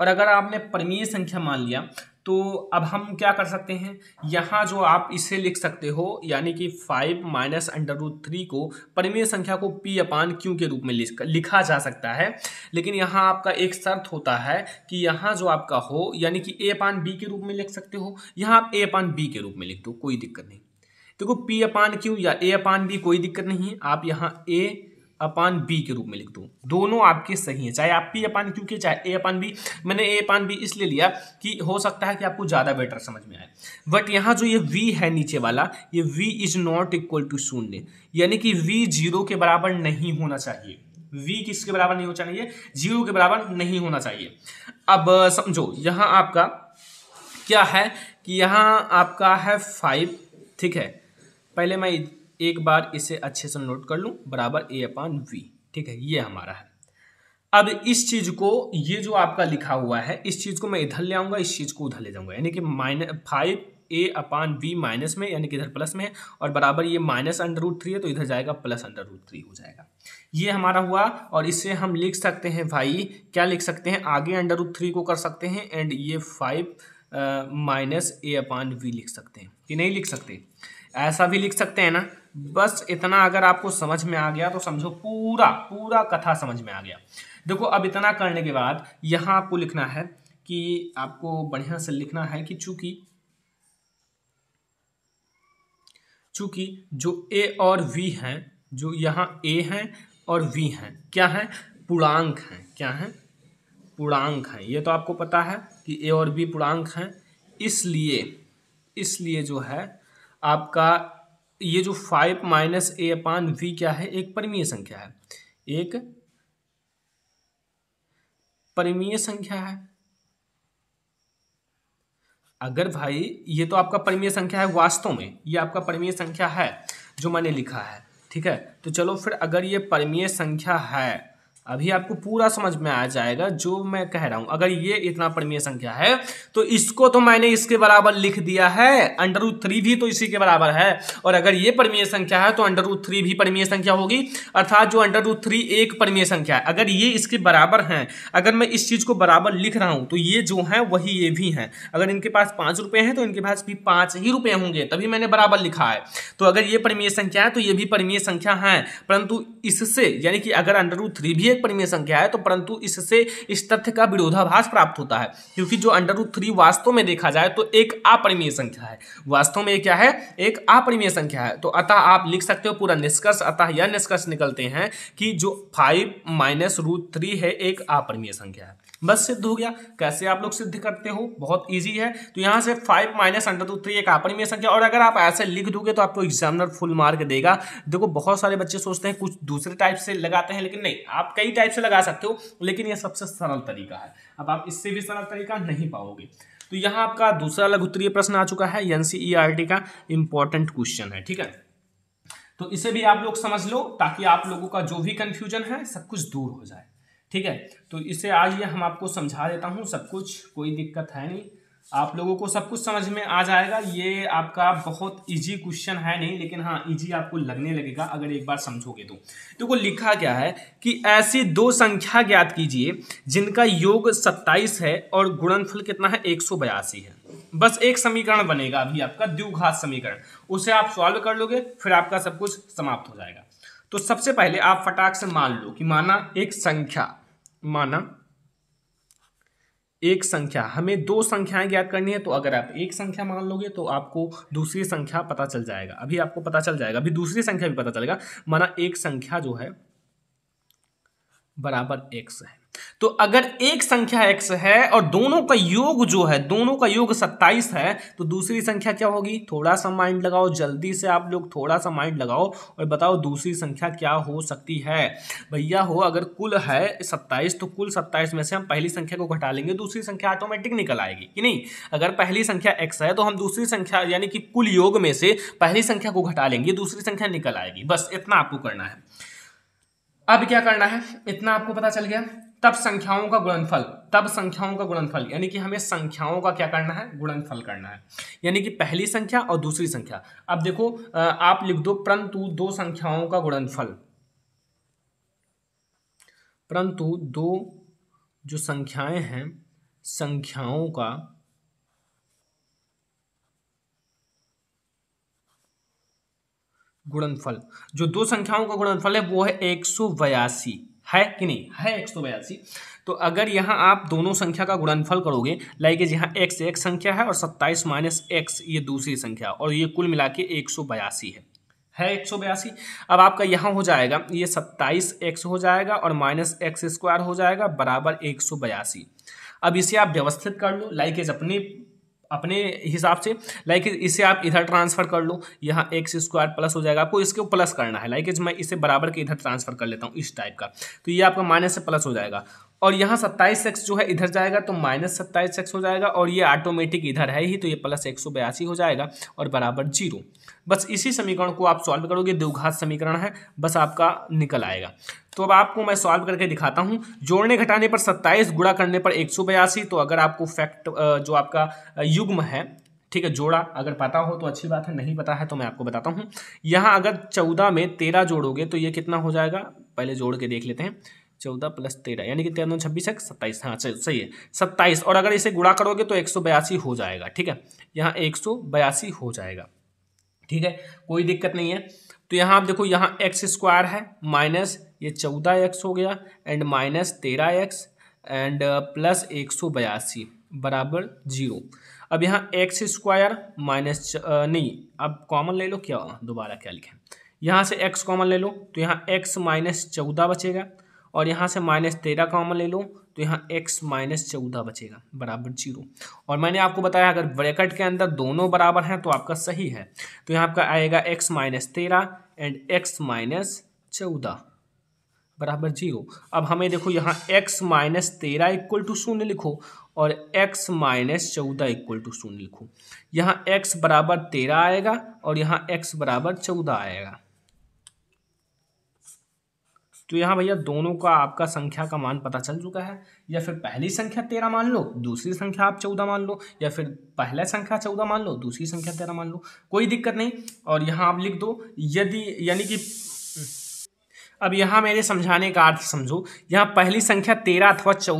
और अगर आपने परिमीय संख्या मान लिया तो अब हम क्या कर सकते हैं यहाँ जो आप इसे लिख सकते हो यानी कि five minus under root three को परिमेय संख्या को पी अपान क्यू के रूप में लिखा जा सकता है लेकिन यहाँ आपका एक शर्त होता है कि यहाँ जो आपका हो यानी कि ए अपान बी के रूप में लिख सकते हो यहाँ आप ए अपान बी के रूप में लिख दो कोई दिक्कत नहीं देखो पी अपान क्यू या ए अपान बी कोई दिक्कत नहीं है आप यहाँ ए अपान बी के रूप में लिख दो दोनों आपके सही हैं चाहे आप पी अपान क्यू के चाहे ए अपान बी मैंने ए अपान बी इसलिए लिया कि हो सकता है कि आपको ज़्यादा बेटर समझ में आए बट यहाँ जो ये वी है नीचे वाला ये B is not equal to शून्य यानी कि वी जीरो के बराबर नहीं होना चाहिए वी किसके बराबर नहीं होना चाहिए जीरो के बराबर नहीं होना चाहिए अब समझो यहाँ आपका क्या है कि यहाँ आपका है फाइव ठीक है पहले मैं एक बार इसे अच्छे से नोट कर लूँ बराबर ए अपान वी ठीक है ये हमारा है अब इस चीज़ को ये जो आपका लिखा हुआ है इस चीज़ को मैं इधर ले आऊँगा इस चीज़ को उधर ले जाऊँगा यानी कि minus five A upon B minus में यानी कि इधर प्लस में है और बराबर ये माइनस अंडर रूट थ्री है तो इधर जाएगा प्लस अंडर रूट थ्री हो जाएगा ये हमारा हुआ और इससे हम लिख सकते हैं भाई क्या लिख सकते हैं आगे अंडर रूट थ्री को कर सकते हैं एंड ये फाइव माइनस ए अपान वी लिख सकते हैं कि नहीं लिख सकते ऐसा भी लिख सकते हैं ना बस इतना अगर आपको समझ में आ गया तो समझो पूरा पूरा कथा समझ में आ गया देखो अब इतना करने के बाद यहाँ आपको लिखना है कि आपको बढ़िया से लिखना है कि चूंकि चूंकि जो ए और वी हैं जो यहाँ ए हैं और वी हैं क्या है पूर्णांक हैं क्या है पूर्णांक हैं ये तो आपको पता है कि ए और बी पूर्णांक हैं इसलिए इसलिए जो है आपका ये जो फाइव माइनस ए अपान वी क्या है एक परिमीय संख्या है एक परिमीय संख्या है अगर भाई ये तो आपका परिमीय संख्या है वास्तव में ये आपका परिमीय संख्या है जो मैंने लिखा है ठीक है तो चलो फिर अगर ये परिमीय संख्या है अभी आपको पूरा समझ में आ जाएगा जो मैं कह रहा हूं अगर ये इतना परमीय संख्या है तो इसको तो मैंने इसके बराबर लिख दिया है अंडर रूट थ्री भी तो इसी के बराबर है और अगर ये परमीय संख्या है तो अंडर रूट थ्री भी परमीय संख्या होगी अर्थात जो अंडर रूट थ्री एक परमीय संख्या है अगर ये इसके बराबर है अगर मैं इस चीज़ को बराबर लिख रहा हूं तो ये जो है वही ये भी है अगर इनके पास पांच रुपए हैं तो इनके पास भी पांच ही रुपए होंगे तभी मैंने बराबर लिखा है तो अगर ये परमीय संख्या है तो ये भी परमीय संख्या है परंतु इससे यानी कि अगर अंडर रूट थ्री भी एक परिमेय संख्या है तो परंतु इससे इस तथ्य का विरोधाभास प्राप्त होता है क्योंकि जो अंडर रूट थ्री वास्तव में देखा जाए तो एक अपरिमेय संख्या है वास्तव में क्या है एक अपरिमेय संख्या है तो अतः आप लिख सकते हो पूरा निष्कर्ष अतः यह निष्कर्ष निकलते हैं कि जो फाइव माइनस रूट थ्री है एक अपरिमेय संख्या है बस सिद्ध हो गया कैसे आप लोग सिद्ध करते हो बहुत ईजी है तो यहाँ से five minus under root three एक आपरिमेय संख्या और अगर आप ऐसे लिख दोगे तो आपको एग्जामिनर फुल मार्क देगा देखो बहुत सारे बच्चे सोचते हैं कुछ दूसरे टाइप से लगाते हैं लेकिन नहीं आप कई टाइप से लगा सकते हो लेकिन यह सबसे सरल तरीका है अब आप इससे भी सरल तरीका नहीं पाओगे तो यहाँ आपका दूसरा उत्तरीय प्रश्न आ चुका है एनसीईआरटी e का इंपॉर्टेंट क्वेश्चन है ठीक है तो इसे भी आप लोग समझ लो ताकि आप लोगों का जो भी कंफ्यूजन है सब कुछ दूर हो जाए ठीक है तो इसे आज ये हम आपको समझा देता हूँ सब कुछ कोई दिक्कत है नहीं आप लोगों को सब कुछ समझ में आ जाएगा ये आपका बहुत इजी क्वेश्चन है नहीं लेकिन हाँ इजी आपको लगने लगेगा अगर एक बार समझोगे तो देखो तो लिखा क्या है कि ऐसी दो संख्या ज्ञात कीजिए जिनका योग सत्ताईस है और गुणनफल कितना है एक सौ बयासी है बस एक समीकरण बनेगा अभी आपका द्विघात समीकरण उसे आप सॉल्व कर लोगे फिर आपका सब कुछ समाप्त हो जाएगा तो सबसे पहले आप फटाक से मान लो कि माना एक संख्या माना एक संख्या हमें दो संख्याएं ज्ञात करनी है तो अगर आप एक संख्या मान लोगे तो आपको दूसरी संख्या पता चल जाएगा अभी आपको पता चल जाएगा अभी दूसरी संख्या भी पता चलेगा माना एक संख्या जो है बराबर एक्स है तो अगर एक संख्या x है और दोनों का योग जो है दोनों का योग 27 है तो दूसरी संख्या क्या होगी थोड़ा सा माइंड लगाओ जल्दी से आप लोग थोड़ा सा माइंड लगाओ और बताओ दूसरी संख्या क्या हो सकती है भैया हो अगर कुल है 27 तो कुल 27 में से हम पहली संख्या को घटा लेंगे दूसरी संख्या ऑटोमेटिक निकल आएगी कि नहीं अगर पहली संख्या एक्स है तो हम दूसरी संख्या यानी कि कुल योग में से पहली संख्या को घटा लेंगे दूसरी संख्या निकल आएगी बस इतना आपको करना है अब क्या करना है इतना आपको पता चल गया तब संख्याओं का गुणनफल तब संख्याओं का गुणनफल यानी कि हमें संख्याओं का क्या करना है गुणनफल करना है यानी कि पहली संख्या और दूसरी संख्या अब देखो आप लिख दो परंतु दो संख्याओं का गुणनफल परंतु दो जो संख्याएं हैं संख्याओं का गुणनफल जो दो संख्याओं का गुणनफल है वो है एक सौ बयासी है कि नहीं है एक सौ बयासी तो अगर यहाँ आप दोनों संख्या का गुणनफल करोगे लाइक यहाँ एक्स एक संख्या है और सत्ताईस माइनस एक्स ये दूसरी संख्या और ये कुल मिला के एक सौ बयासी है है एक सौ बयासी अब आपका यहाँ हो जाएगा ये सत्ताईस एक्स हो जाएगा और माइनस एक्स स्क्वायर हो जाएगा बराबर एक सौ बयासी अब इसे आप व्यवस्थित कर लो लाइक एज अपने अपने हिसाब से लाइक इसे आप इधर ट्रांसफर कर लो यहाँ एक्स स्क्वायर प्लस हो जाएगा आपको इसको प्लस करना है लाइक मैं इसे बराबर के इधर ट्रांसफर कर लेता हूँ इस टाइप का तो ये आपका माइनस से प्लस हो जाएगा और यहाँ सत्ताईस एक्स जो है इधर जाएगा तो माइनस सत्ताईस एक्स हो जाएगा और ये ऑटोमेटिक इधर है ही तो ये प्लस एक हो जाएगा और बराबर जीरो बस इसी समीकरण को आप सॉल्व करोगे द्विघात समीकरण है बस आपका निकल आएगा तो अब आपको मैं सॉल्व करके दिखाता हूँ जोड़ने घटाने पर सत्ताईस गुड़ा करने पर एक तो अगर आपको फैक्ट जो आपका युग्म है ठीक है जोड़ा अगर पता हो तो अच्छी बात है नहीं पता है तो मैं आपको बताता हूँ यहाँ अगर चौदह में तेरह जोड़ोगे तो ये कितना हो जाएगा पहले जोड़ के देख लेते हैं चौदह प्लस तेरह यानी कि तेरह छब्बीस है सत्ताईस हाँ सही है सत्ताईस और अगर इसे गुड़ा करोगे तो एक सौ बयासी हो जाएगा ठीक है यहाँ एक सौ बयासी हो जाएगा ठीक है कोई दिक्कत नहीं है तो यहाँ आप देखो यहाँ एक्स स्क्वायर है माइनस ये चौदह एक्स हो गया एंड माइनस तेरह एक्स एंड प्लस एक सौ बयासी बराबर जीरो अब यहाँ एक्स स्क्वायर माइनस नहीं अब कॉमन ले लो क्या दोबारा क्या लिखें यहाँ से एक्स कॉमन ले लो तो यहाँ एक्स माइनस चौदह बचेगा और यहाँ से माइनस तेरह कॉमन ले लो तो यहाँ एक्स माइनस चौदह बचेगा बराबर जीरो और मैंने आपको बताया अगर ब्रैकेट के अंदर दोनों बराबर हैं तो आपका सही है तो यहाँ आपका आएगा एक्स माइनस तेरह एंड एक्स माइनस चौदह बराबर जीरो अब हमें देखो यहाँ x माइनस तेरह इक्वल टू शून्य लिखो और x माइनस चौदह इक्वल टू शून्य लिखो यहाँ x बराबर तेरह आएगा और यहाँ x बराबर चौदह आएगा तो यहाँ भैया दोनों का आपका संख्या का मान पता चल चुका है या फिर पहली संख्या तेरह मान लो दूसरी संख्या आप चौदह मान लो या फिर पहला संख्या चौदह मान लो दूसरी संख्या तेरह मान लो कोई दिक्कत नहीं और यहाँ आप लिख दो यदि यानी कि अब यहाँ मेरे समझाने का अर्थ समझो यहाँ पहली संख्या तेरह अथवा चौ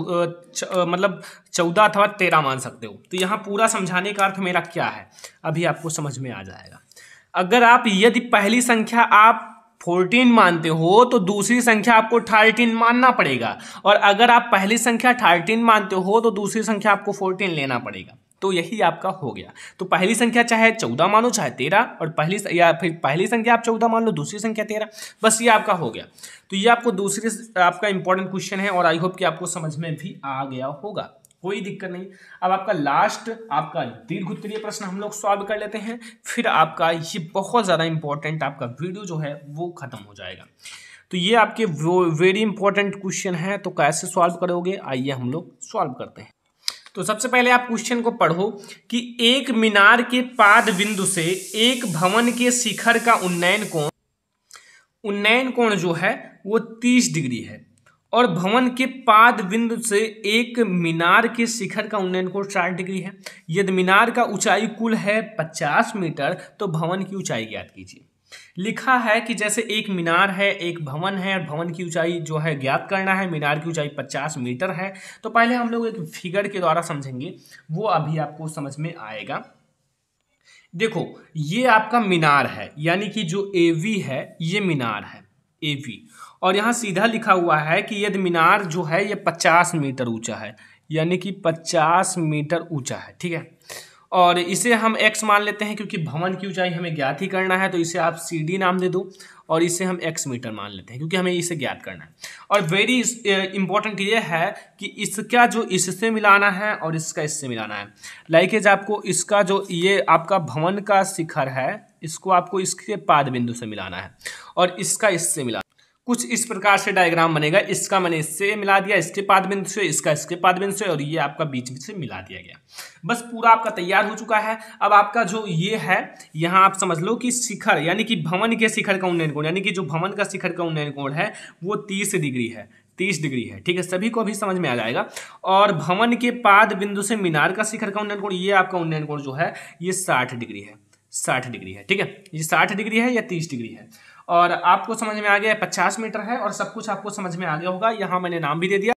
मतलब चौदह अथवा तेरह मान सकते हो तो यहाँ पूरा समझाने का अर्थ मेरा क्या है अभी आपको समझ में आ जाएगा अगर आप यदि पहली संख्या आप फोर्टीन मानते हो तो दूसरी संख्या आपको थर्टीन मानना पड़ेगा और अगर आप पहली संख्या थर्टीन मानते हो तो दूसरी संख्या आपको फोर्टीन लेना पड़ेगा तो यही आपका हो गया तो पहली संख्या चाहे चौदह मानो चाहे तेरह और पहली या फिर पहली संख्या आप चौदह मान लो दूसरी संख्या तेरह बस ये आपका हो गया तो ये आपको दूसरे आपका इंपॉर्टेंट क्वेश्चन है और आई होप कि आपको समझ में भी आ गया होगा कोई दिक्कत नहीं अब आपका लास्ट आपका दीर्घ उत्तरीय प्रश्न हम लोग सॉल्व कर लेते हैं फिर आपका ये बहुत ज़्यादा इंपॉर्टेंट आपका वीडियो जो है वो ख़त्म हो जाएगा तो ये आपके वेरी इंपॉर्टेंट क्वेश्चन है तो कैसे सॉल्व करोगे आइए हम लोग सॉल्व करते हैं तो सबसे पहले आप क्वेश्चन को पढ़ो कि एक मीनार के पाद बिंदु से एक भवन के शिखर का उन्नयन कोण उन्नयन कोण जो है वो तीस डिग्री है और भवन के पाद बिंदु से एक मीनार के शिखर का उन्नयन को साठ डिग्री है यदि मीनार का ऊंचाई कुल है पचास मीटर तो भवन की ऊंचाई ज्ञात कीजिए लिखा है कि जैसे एक मीनार है एक भवन है और भवन की ऊंचाई जो है ज्ञात करना है मीनार की ऊंचाई 50 मीटर है तो पहले हम लोग एक फिगर के द्वारा समझेंगे वो अभी आपको समझ में आएगा देखो ये आपका मीनार है यानी कि जो ए वी है ये मीनार है ए वी और यहाँ सीधा लिखा हुआ है कि यद मीनार जो है ये पचास मीटर ऊंचा है यानी कि पचास मीटर ऊंचा है ठीक है और इसे हम x मान लेते हैं क्योंकि भवन की ऊंचाई हमें ज्ञात ही करना है तो इसे आप सी डी नाम दे दो और इसे हम x मीटर मान लेते हैं क्योंकि हमें इसे ज्ञात करना है और वेरी इंपॉर्टेंट ये है कि इसका जो इससे मिलाना है और इसका इससे मिलाना है लाइक एज आपको इसका जो ये आपका भवन का शिखर है इसको आपको इसके पाद बिंदु से मिलाना है और इसका इससे मिलाना कुछ इस प्रकार से डायग्राम बनेगा इसका मैंने इससे मिला दिया इसके पाद बिंदु से इसका इसके पाद बिंदु से और ये आपका बीच बीच से मिला दिया गया बस पूरा आपका तैयार हो चुका है अब आपका जो ये है यहाँ आप समझ लो कि शिखर यानी कि भवन के शिखर का उन्नयन कोण यानी कि जो भवन का शिखर का उन्नयन कोण है वो तीस डिग्री है तीस डिग्री है ठीक है सभी को अभी समझ में आ जाएगा और भवन के पाद बिंदु से मीनार का शिखर का उन्नयन कोण ये आपका उन्नयन कोण जो है ये साठ डिग्री है साठ डिग्री है ठीक है ये साठ डिग्री है या तीस डिग्री है और आपको समझ में आ गया है पचास मीटर है और सब कुछ आपको समझ में आ गया होगा यहाँ मैंने नाम भी दे दिया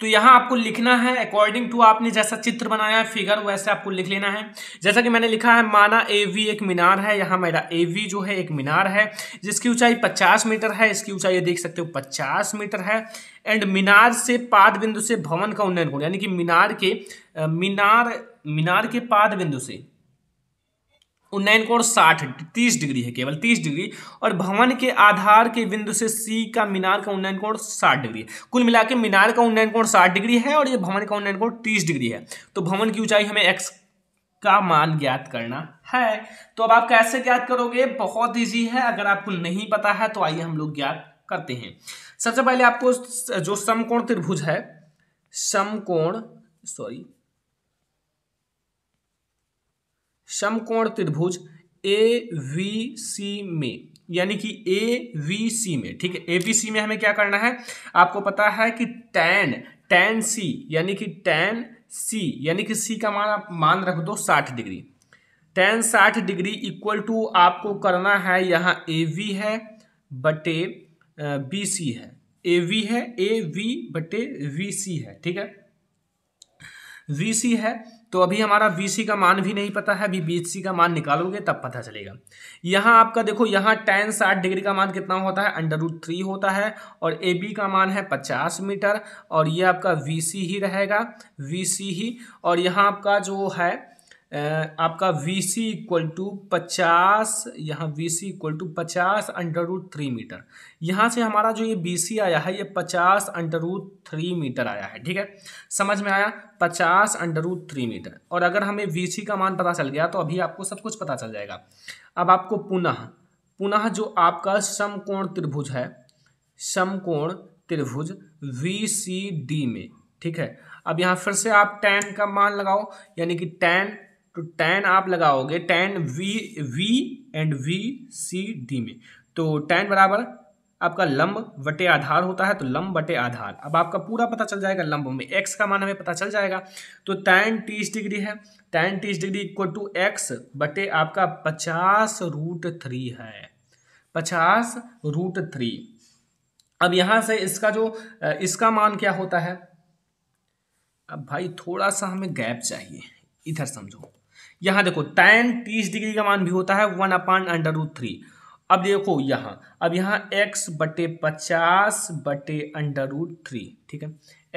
तो यहाँ आपको लिखना है अकॉर्डिंग टू आपने जैसा चित्र बनाया है फिगर वैसे आपको लिख लेना है जैसा कि मैंने लिखा है माना ए वी एक मीनार है यहाँ मेरा ए वी जो है एक मीनार है जिसकी ऊंचाई 50 मीटर है इसकी ऊंचाई ये देख सकते हो 50 मीटर है एंड मीनार से पाद बिंदु से भवन का उन्नयन कोण यानी कि मीनार के मीनार मीनार के पाद बिंदु से उन्नयन कोण साठ तीस डिग्री है केवल तीस डिग्री और भवन के आधार के बिंदु से सी का मीनार का उन्नयन कोण साठ डिग्री कुल मिला के मीनार का उन्नयन कोण साठ डिग्री है और ये भवन का उन्नयन कोण तीस डिग्री है तो भवन की ऊंचाई हमें एक्स का मान ज्ञात करना है तो अब आप कैसे ज्ञात करोगे बहुत ईजी है अगर आपको नहीं पता है तो आइए हम लोग ज्ञात करते हैं सबसे पहले आपको जो समकोण त्रिभुज है समकोण सॉरी समकोण त्रिभुज ए वी सी में यानी कि ए वी सी में ठीक है ए बी सी में हमें क्या करना है आपको पता है कि टैन टैन सी यानी कि टैन सी यानी कि सी का मान आप मान रख दो साठ डिग्री टैन साठ डिग्री इक्वल टू आपको करना है यहाँ ए वी है बटे बी सी है ए वी है ए वी बटे वी सी है ठीक है वी सी है तो अभी हमारा बी सी का मान भी नहीं पता है अभी बी सी का मान निकालोगे तब पता चलेगा यहाँ आपका देखो यहाँ टेन साठ डिग्री का मान कितना होता है अंडर रूट थ्री होता है और ए बी का मान है पचास मीटर और ये आपका वी सी ही रहेगा वी सी ही और यहाँ आपका जो है आपका वी सी इक्वल टू पचास यहाँ वी सी इक्वल टू पचास अंडर रूट थ्री मीटर यहाँ से हमारा जो ये बी सी आया है ये पचास अंडर रूट थ्री मीटर आया है ठीक है समझ में आया पचास अंडर रूट थ्री मीटर और अगर हमें वी सी का मान पता चल गया तो अभी आपको सब कुछ पता चल जाएगा अब आपको पुनः पुनः जो आपका समकोण त्रिभुज है समकोण त्रिभुज वी सी डी में ठीक है अब यहाँ फिर से आप टेन का मान लगाओ यानी कि टेन तो टेन आप लगाओगे tan V V and V C D में तो टेन बराबर आपका लंब बटे आधार होता है तो लंब बटे आधार अब आपका पूरा पता चल जाएगा लंब में एक्स का मान हमें पता चल जाएगा तो टेन तीस डिग्री है टेन तीस डिग्री इक्वल टू एक्स बटे आपका पचास रूट थ्री है पचास रूट थ्री अब यहां से इसका जो इसका मान क्या होता है अब भाई थोड़ा सा हमें गैप चाहिए इधर समझो यहाँ देखो tan तीस डिग्री का मान भी होता है one upon under root three अब देखो यहाँ अब यहाँ x बटे पचास बटे अंडर रूट थ्री ठीक है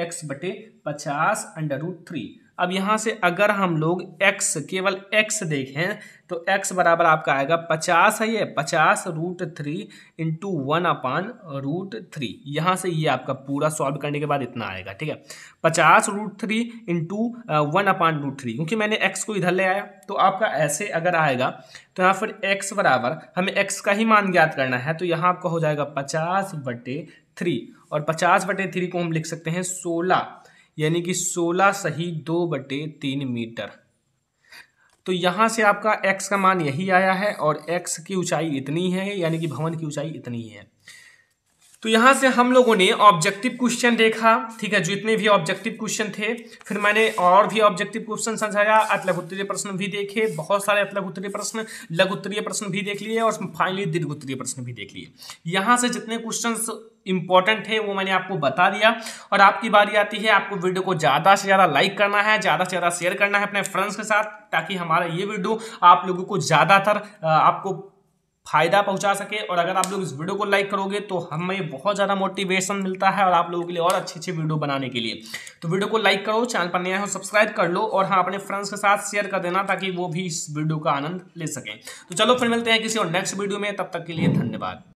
x बटे पचास अंडर रूट थ्री अब यहाँ से अगर हम लोग x केवल x देखें तो x बराबर आपका आएगा पचास है ये पचास root three into one upon root three यहाँ से ये आपका पूरा सॉल्व करने के बाद इतना आएगा ठीक है पचास root three into one upon root three क्योंकि मैंने x को इधर ले आया तो आपका ऐसे अगर आएगा तो यहाँ फिर x बराबर हमें x का ही मान ज्ञात करना है तो यहाँ आपका हो जाएगा पचास बटे थ्री और पचास बटे थ्री को हम लिख सकते हैं सोलह यानी कि सोलह सही दो बटे तीन मीटर तो यहाँ से आपका x का मान यही आया है और x की ऊंचाई इतनी है यानी कि भवन की ऊंचाई इतनी है तो यहाँ से हम लोगों ने ऑब्जेक्टिव क्वेश्चन देखा ठीक है जितने भी ऑब्जेक्टिव क्वेश्चन थे फिर मैंने और भी ऑब्जेक्टिव क्वेश्चन समझाया अतलग उत्तरीय प्रश्न भी देखे बहुत सारे अतलग उत्तरीय प्रश्न लघु उत्तरीय प्रश्न भी देख लिए और फाइनली दीर्घ उत्तरीय प्रश्न भी देख लिए यहाँ से जितने क्वेश्चन इंपॉर्टेंट है वो मैंने आपको बता दिया और आपकी बारी आती है आपको वीडियो को ज़्यादा से ज़्यादा लाइक करना है ज़्यादा से ज़्यादा शेयर करना है अपने फ्रेंड्स के साथ ताकि हमारा ये वीडियो आप लोगों को ज़्यादातर आपको फायदा पहुंचा सके और अगर आप लोग इस वीडियो को लाइक करोगे तो हमें बहुत ज़्यादा मोटिवेशन मिलता है और आप लोगों के लिए और अच्छी अच्छी वीडियो बनाने के लिए तो वीडियो को लाइक करो चैनल पर नया हो सब्सक्राइब कर लो और हाँ अपने फ्रेंड्स के साथ शेयर कर देना ताकि वो भी इस वीडियो का आनंद ले सकें तो चलो फिर मिलते हैं किसी और नेक्स्ट वीडियो में तब तक के लिए धन्यवाद